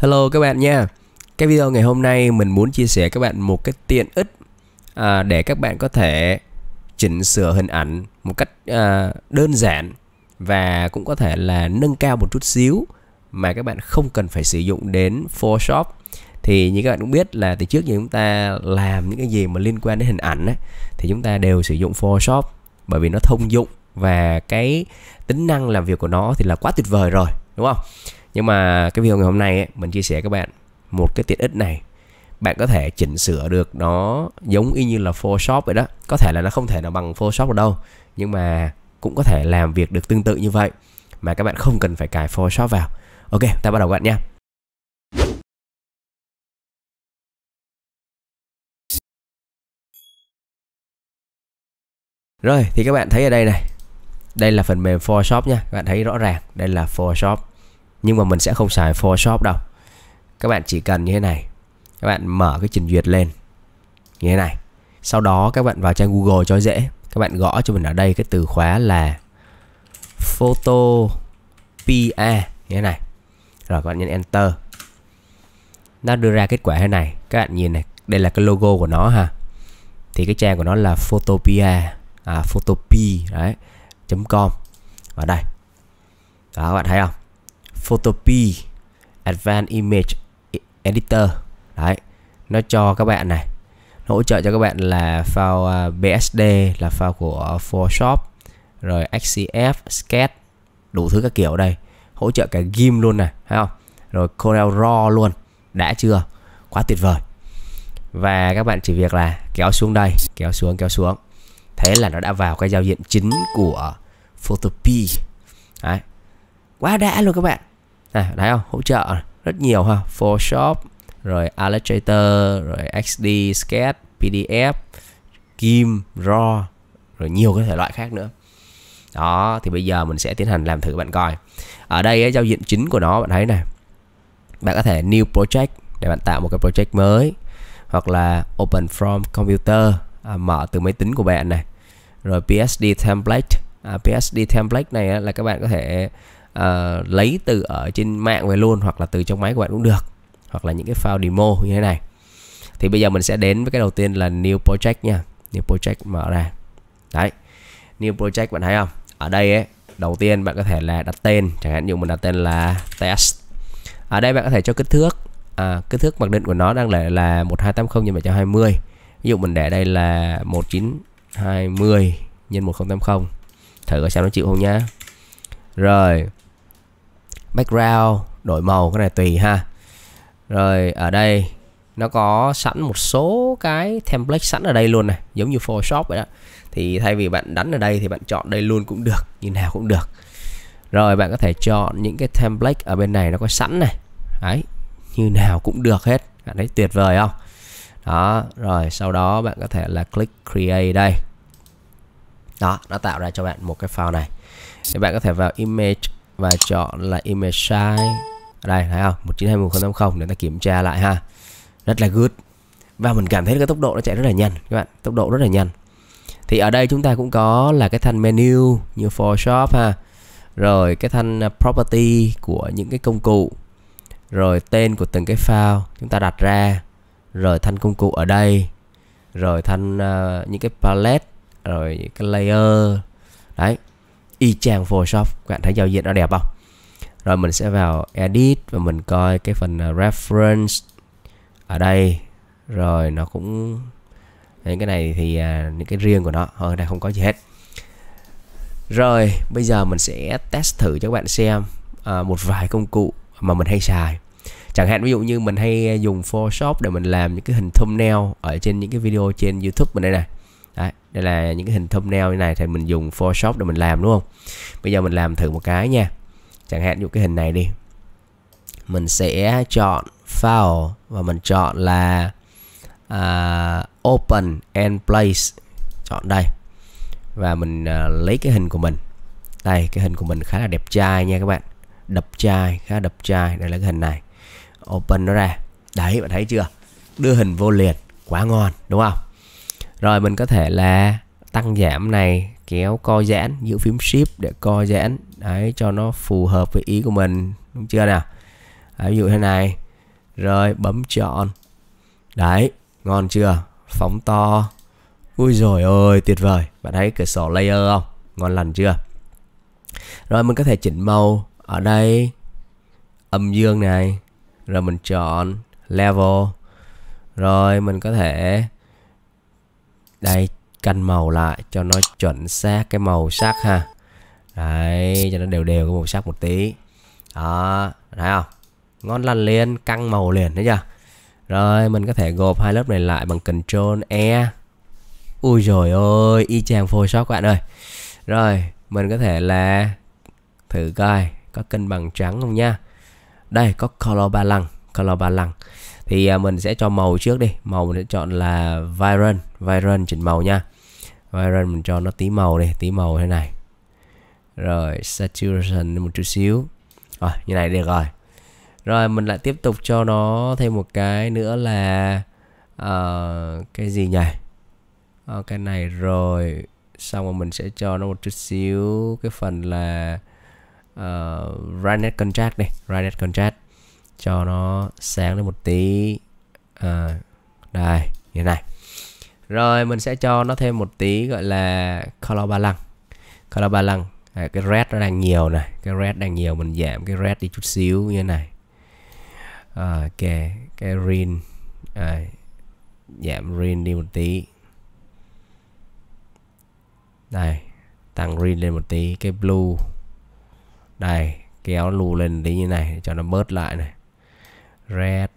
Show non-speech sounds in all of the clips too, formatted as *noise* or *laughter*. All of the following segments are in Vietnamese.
Hello các bạn nha Cái video ngày hôm nay mình muốn chia sẻ các bạn một cái tiện ích à, Để các bạn có thể chỉnh sửa hình ảnh một cách à, đơn giản Và cũng có thể là nâng cao một chút xíu Mà các bạn không cần phải sử dụng đến Photoshop Thì như các bạn cũng biết là từ trước giờ chúng ta làm những cái gì mà liên quan đến hình ảnh ấy, Thì chúng ta đều sử dụng Photoshop Bởi vì nó thông dụng và cái tính năng làm việc của nó thì là quá tuyệt vời rồi đúng không nhưng mà cái video ngày hôm nay ấy, mình chia sẻ các bạn một cái tiện ích này bạn có thể chỉnh sửa được nó giống y như là Photoshop vậy đó có thể là nó không thể nào bằng Photoshop được đâu nhưng mà cũng có thể làm việc được tương tự như vậy mà các bạn không cần phải cài Photoshop vào ok ta bắt đầu các bạn nha Rồi thì các bạn thấy ở đây này Đây là phần mềm Photoshop nha Các bạn thấy rõ ràng Đây là Photoshop nhưng mà mình sẽ không xài Photoshop đâu các bạn chỉ cần như thế này các bạn mở cái trình duyệt lên như thế này sau đó các bạn vào trang Google cho dễ các bạn gõ cho mình ở đây cái từ khóa là photo PA như thế này rồi các bạn nhấn enter nó đưa ra kết quả thế này các bạn nhìn này đây là cái logo của nó ha thì cái trang của nó là photopia à photop đấy .com ở đây đó các bạn thấy không Photopea Advanced Image Editor đấy nó cho các bạn này nó hỗ trợ cho các bạn là file à, BSD là file của Photoshop rồi XCF Sketch đủ thứ các kiểu đây hỗ trợ cả Gim luôn này thấy không rồi Corel Raw luôn đã chưa quá tuyệt vời và các bạn chỉ việc là kéo xuống đây kéo xuống kéo xuống thế là nó đã vào cái giao diện chính của Photopea đấy quá đã luôn các bạn này đấy không hỗ trợ rất nhiều ha Photoshop rồi Illustrator rồi XD Sketch PDF Kim RAW rồi nhiều cái thể loại khác nữa đó thì bây giờ mình sẽ tiến hành làm thử bạn coi ở đây giao diện chính của nó bạn thấy này bạn có thể new project để bạn tạo một cái project mới hoặc là open from computer à, mở từ máy tính của bạn này rồi PSD template à, PSD template này là các bạn có thể uh, lấy từ ở trên mạng về luôn hoặc là từ trong máy của bạn cũng được hoặc là những cái file demo như thế này thì bây giờ mình sẽ đến với cái đầu tiên là new project nha new project mở ra đấy new project bạn thấy không ở đây ấy đầu tiên bạn có thể là đặt tên chẳng hạn như mình đặt tên là test ở đây bạn có thể cho kích thước à, kích thước mặc định của nó đang là là 1280 x 720 ví dụ mình để đây là 1920 x 1080 thử coi xem nó chịu không nhá rồi background đổi màu cái này tùy ha rồi ở đây nó có sẵn một số cái template sẵn ở đây luôn này giống như Photoshop vậy đó thì thay vì bạn đánh ở đây thì bạn chọn đây luôn cũng được như nào cũng được rồi bạn có thể chọn những cái template ở bên này nó có sẵn này đấy như nào cũng được hết bạn thấy tuyệt vời không đó rồi sau đó bạn có thể là click create đây đó nó tạo ra cho bạn một cái file này thì bạn có thể vào image và chọn là image size đây thấy không 1920 để ta kiểm tra lại ha rất là good và mình cảm thấy cái tốc độ nó chạy rất là nhanh các bạn tốc độ rất là nhanh thì ở đây chúng ta cũng có là cái thanh menu như Photoshop ha rồi cái thanh à, property của những cái công cụ rồi tên của từng cái file chúng ta đặt ra rồi thanh công cụ ở đây rồi thanh uh, những cái palette rồi cái layer đấy y chang Photoshop các bạn thấy giao diện nó đẹp không rồi mình sẽ vào edit và mình coi cái phần à, reference ở đây rồi nó cũng những cái này thì à, những cái riêng của nó ở đây không có gì hết rồi bây giờ mình sẽ test thử cho các bạn xem à, một vài công cụ mà mình hay xài chẳng hạn ví dụ như mình hay dùng Photoshop để mình làm những cái hình thumbnail ở trên những cái video trên YouTube mình đây này đây là những cái hình thumbnail như này thì mình dùng Photoshop để mình làm đúng không bây giờ mình làm thử một cái nha chẳng hạn như cái hình này đi mình sẽ chọn file và mình chọn là uh, open and place chọn đây và mình uh, lấy cái hình của mình đây cái hình của mình khá là đẹp trai nha các bạn đập trai khá đập trai đây là cái hình này open nó ra đấy bạn thấy chưa đưa hình vô liền quá ngon đúng không rồi mình có thể là tăng giảm này kéo co giãn giữ phím shift để co giãn đấy cho nó phù hợp với ý của mình đúng chưa nào đấy, ví dụ thế này rồi bấm chọn đấy ngon chưa phóng to ui rồi ôi tuyệt vời bạn thấy cửa sổ layer không ngon lành chưa rồi mình có thể chỉnh màu ở đây âm dương này rồi mình chọn level rồi mình có thể đây canh màu lại cho nó chuẩn xác cái màu sắc ha đấy cho nó đều đều cái màu sắc một tí đó thấy không ngon lành liền căng màu liền thấy chưa rồi mình có thể gộp hai lớp này lại bằng Control E Ui rồi ôi y chang Photoshop các bạn ơi Rồi mình có thể là thử coi có cân bằng trắng không nha Đây có color ba lăng color ba lăng thì à, mình sẽ cho màu trước đi màu mình sẽ chọn là vibrant vibrant chỉnh màu nha vibrant mình cho nó tí màu đi tí màu thế này rồi saturation một chút xíu rồi như này được rồi rồi mình lại tiếp tục cho nó thêm một cái nữa là uh, cái gì nhỉ ờ, cái này rồi xong rồi mình sẽ cho nó một chút xíu cái phần là uh, ờ, Radiant Contract này Radiant Contract cho nó sáng lên một tí à, đây như này rồi mình sẽ cho nó thêm một tí gọi là color ba lăng color ba lăng à, cái red nó đang nhiều này cái red đang nhiều mình giảm cái red đi chút xíu như này à, ok cái green à, giảm green đi một tí đây tăng green lên một tí cái blue đây kéo lù lên tí như này cho nó bớt lại này red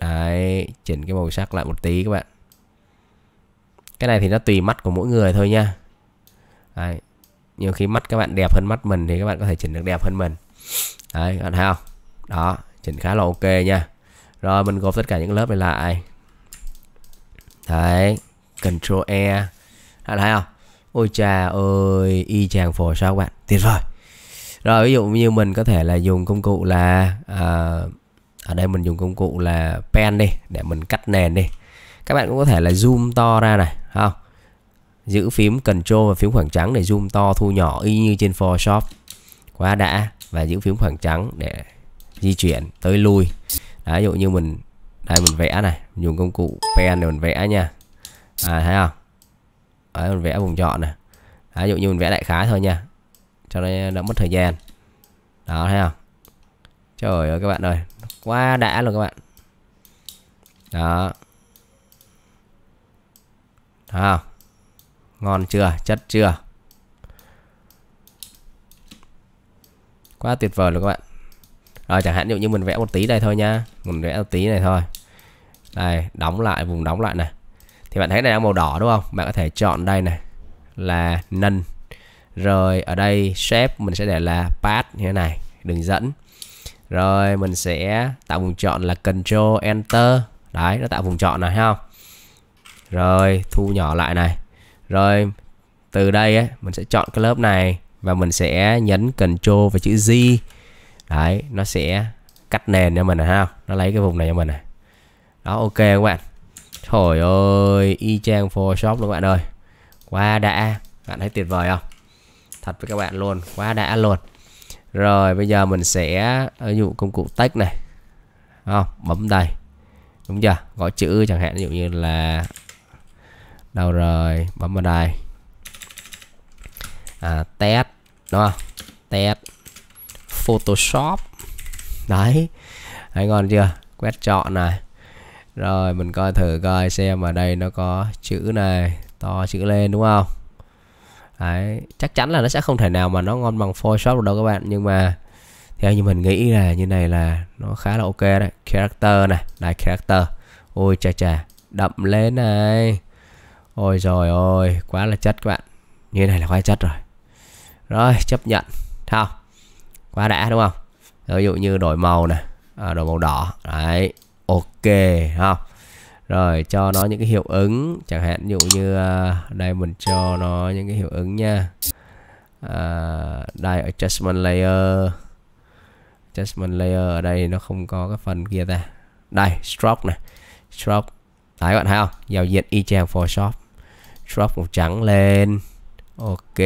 đấy chỉnh cái màu sắc lại một tí các bạn cái này thì nó tùy mắt của mỗi người thôi nha đấy. nhiều khi mắt các bạn đẹp hơn mắt mình thì các bạn có thể chỉnh được đẹp hơn mình đấy các bạn thấy không đó chỉnh khá là ok nha rồi mình gộp tất cả những lớp này lại đấy control e bạn thấy không ôi chà ơi y chang phổ sao các bạn tuyệt vời rồi ví dụ như mình có thể là dùng công cụ là uh, ở đây mình dùng công cụ là pen đi để mình cắt nền đi các bạn cũng có thể là zoom to ra này không giữ phím Ctrl và phím khoảng trắng để zoom to thu nhỏ y như trên Photoshop quá đã và giữ phím khoảng trắng để di chuyển tới lui đấy ví dụ như mình đây mình vẽ này mình dùng công cụ pen để mình vẽ nha à, thấy không đấy mình vẽ vùng chọn này đấy, ví dụ như mình vẽ đại khái thôi nha cho nên đã mất thời gian đó thấy không trời ơi các bạn ơi quá đã luôn các bạn đó à, ngon chưa chất chưa quá tuyệt vời luôn các bạn rồi chẳng hạn dụ như mình vẽ một tí đây thôi nha mình vẽ một tí này thôi đây đóng lại vùng đóng lại này thì bạn thấy này đang màu đỏ đúng không bạn có thể chọn đây này là nâng rồi ở đây shape mình sẽ để là path như thế này đường dẫn rồi mình sẽ tạo vùng chọn là Control Enter đấy nó tạo vùng chọn này không rồi thu nhỏ lại này rồi từ đây ấy, mình sẽ chọn cái lớp này và mình sẽ nhấn Control và chữ Z đấy nó sẽ cắt nền cho mình này ha nó lấy cái vùng này cho mình này đó ok các bạn trời ơi y chang photoshop luôn các bạn ơi quá đã bạn thấy tuyệt vời không thật với các bạn luôn quá đã luôn rồi bây giờ mình sẽ ờ, ví dụ công cụ text này không bấm đây đúng chưa gõ chữ chẳng hạn ví dụ như là đâu rồi bấm vào đây à, test đúng không test photoshop đấy thấy ngon chưa quét chọn này rồi mình coi thử coi xem ở đây nó có chữ này to chữ lên đúng không Đấy, chắc chắn là nó sẽ không thể nào mà nó ngon bằng Photoshop được đâu các bạn nhưng mà theo như mình nghĩ là như này là nó khá là ok đấy character này đây character ôi chà chà đậm lên này ôi rồi ôi quá là chất các bạn như này là quá chất rồi rồi chấp nhận thao quá đã đúng không ví dụ như đổi màu này à, đổi màu đỏ đấy ok không rồi cho nó những cái hiệu ứng chẳng hạn dụ như đây à, mình cho nó những cái hiệu ứng nha uh, à, đây adjustment layer adjustment layer ở đây nó không có cái phần kia ta đây stroke này stroke thấy bạn thấy không giao diện y chang photoshop stroke màu trắng lên ok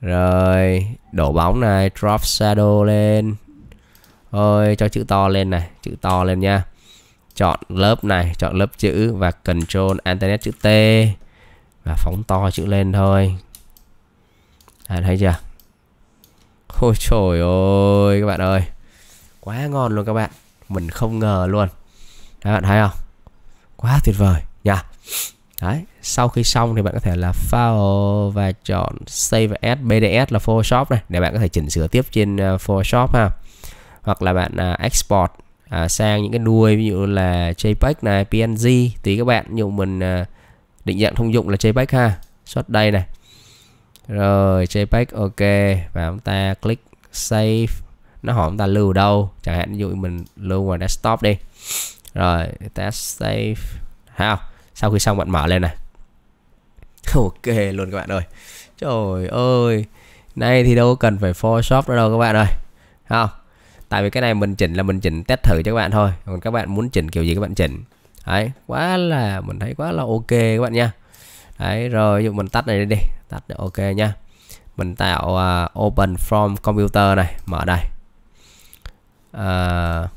rồi đổ bóng này drop shadow lên ôi cho chữ to lên này chữ to lên nha chọn lớp này chọn lớp chữ và control internet chữ T và phóng to chữ lên thôi à, thấy chưa ôi trời ơi các bạn ơi quá ngon luôn các bạn mình không ngờ luôn các bạn thấy không quá tuyệt vời nha yeah. đấy sau khi xong thì bạn có thể là file và chọn save as bds là photoshop này để bạn có thể chỉnh sửa tiếp trên ờ, photoshop ha hoặc là bạn à, export à, sang những cái đuôi ví dụ là JPEG này, PNG tùy các bạn nhưng mình à, định dạng thông dụng là JPEG ha xuất đây này rồi JPEG ok và chúng ta click save nó hỏi chúng ta lưu đâu chẳng hạn ví dụ mình lưu vào desktop đi rồi test save ha sau khi xong bạn mở lên này *laughs* ok luôn các bạn ơi trời ơi nay thì đâu cần phải photoshop nữa đâu các bạn ơi ha tại vì cái này mình chỉnh là mình chỉnh test thử cho các bạn thôi còn các bạn muốn chỉnh kiểu gì các bạn chỉnh đấy quá là mình thấy quá là ok các bạn nha đấy rồi ví dụ mình tắt này đi tắt này, ok nha mình tạo uh, open from computer này mở đây uh,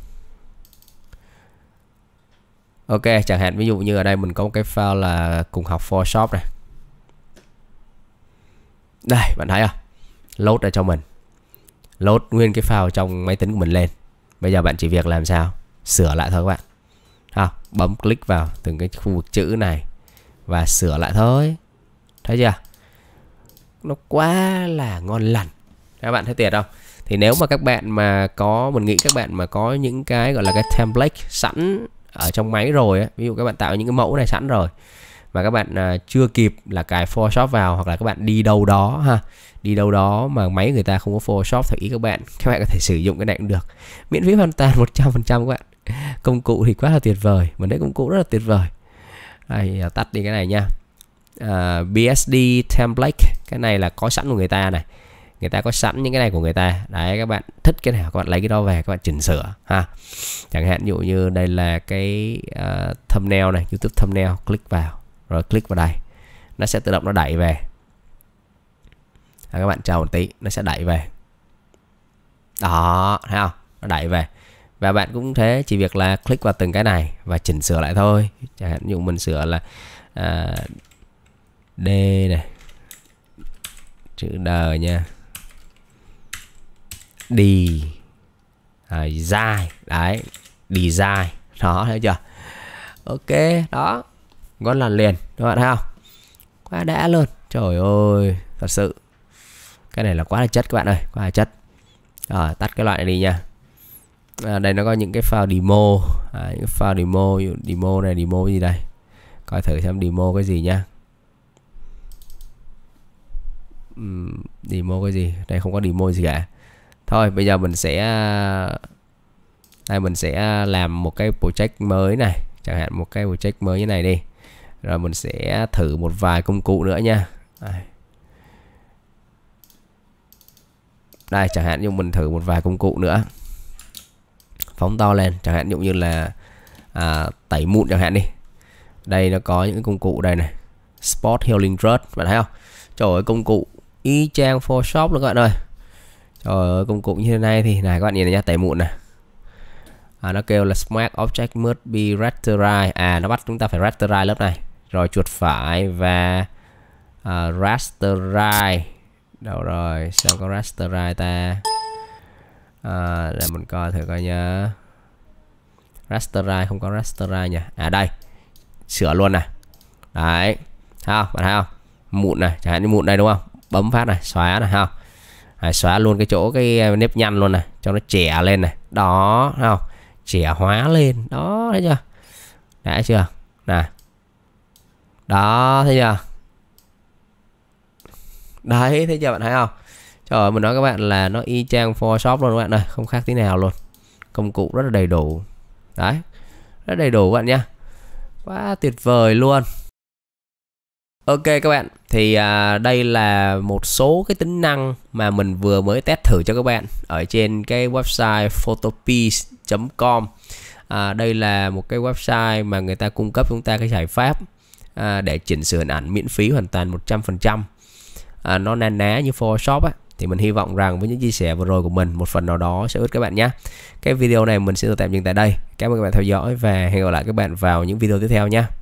ok chẳng hạn ví dụ như ở đây mình có một cái file là cùng học photoshop này đây bạn thấy không load ra cho mình load nguyên cái file trong máy tính của mình lên bây giờ bạn chỉ việc làm sao sửa lại thôi các bạn à, bấm click vào từng cái khu vực chữ này và sửa lại thôi thấy chưa nó quá là ngon lành các bạn thấy tiệt không thì nếu mà các bạn mà có mình nghĩ các bạn mà có những cái gọi là cái template sẵn ở trong máy rồi ví dụ các bạn tạo những cái mẫu này sẵn rồi mà các bạn à, chưa kịp là cài Photoshop vào hoặc là các bạn đi đâu đó ha đi đâu đó mà máy người ta không có Photoshop theo ý các bạn các bạn có thể sử dụng cái này cũng được miễn phí hoàn toàn 100% *laughs* các bạn công cụ thì quá là tuyệt vời mà đấy công cụ rất là tuyệt vời Đây, tắt đi cái này nha à, BSD template cái này là có sẵn của người ta này người ta có sẵn những cái này của người ta đấy các bạn thích cái nào các bạn lấy cái đó về các bạn chỉnh sửa ha chẳng hạn dụ như đây là cái uh, thumbnail này youtube thumbnail click vào rồi click vào đây nó sẽ tự động nó đẩy về à, các bạn chờ một tí nó sẽ đẩy về đó thấy không nó đẩy về và bạn cũng thế chỉ việc là click vào từng cái này và chỉnh sửa lại thôi chẳng hạn như mình sửa là à, d này chữ d nha đi à, dài đấy dài đó thấy chưa ok đó gót làn liền các bạn thấy không quá đã luôn trời ơi thật sự cái này là quá là chất các bạn ơi quá là chất à, tắt cái loại này đi nha à, đây nó có những cái file demo à, những file demo demo này demo gì đây coi thử xem demo cái gì nhá uhm, demo cái gì đây không có demo gì cả thôi bây giờ mình sẽ đây mình sẽ làm một cái project mới này chẳng hạn một cái project mới như này đi rồi mình sẽ thử một vài công cụ nữa nha đây, đây chẳng hạn như mình thử một vài công cụ nữa phóng to lên chẳng hạn dụ như là à, tẩy mụn chẳng hạn đi đây nó có những công cụ đây này Spot Healing Brush bạn thấy không trời ơi công cụ y chang Photoshop luôn các bạn ơi trời ơi công cụ như thế này thì này các bạn nhìn này nha tẩy mụn này à, nó kêu là Smart Object Must Be Rasterized à nó bắt chúng ta phải rasterize lớp này rồi chuột phải và uh, à, rasterize đâu rồi sao có rasterize ta à, để mình coi thử coi nhá rasterize không có rasterize nhỉ à đây sửa luôn này đấy thấy không bạn thấy không mụn này chẳng hạn như mụn đây đúng không bấm phát này xóa này ha à, xóa luôn cái chỗ cái à, nếp nhăn luôn này cho nó trẻ lên này đó thấy không trẻ hóa lên đó thấy chưa đã chưa nè đó thấy chưa đấy thấy chưa bạn thấy không trời ơi mình nói các bạn là nó y chang photoshop luôn các bạn ơi không khác tí nào luôn công cụ rất là đầy đủ đấy rất đầy đủ các bạn nha quá tuyệt vời luôn Ok các bạn, thì à, đây là một số cái tính năng mà mình vừa mới test thử cho các bạn ở trên cái website photopiece.com. À, đây là một cái website mà người ta cung cấp chúng ta cái giải pháp à, để chỉnh sửa hình ảnh miễn phí hoàn toàn 100% à, nó na ná như Photoshop á thì mình hy vọng rằng với những chia sẻ vừa rồi của mình một phần nào đó sẽ ướt các bạn nhé cái video này mình sẽ tạm dừng tại đây cảm ơn các bạn theo dõi và hẹn gặp lại các bạn vào những video tiếp theo nhé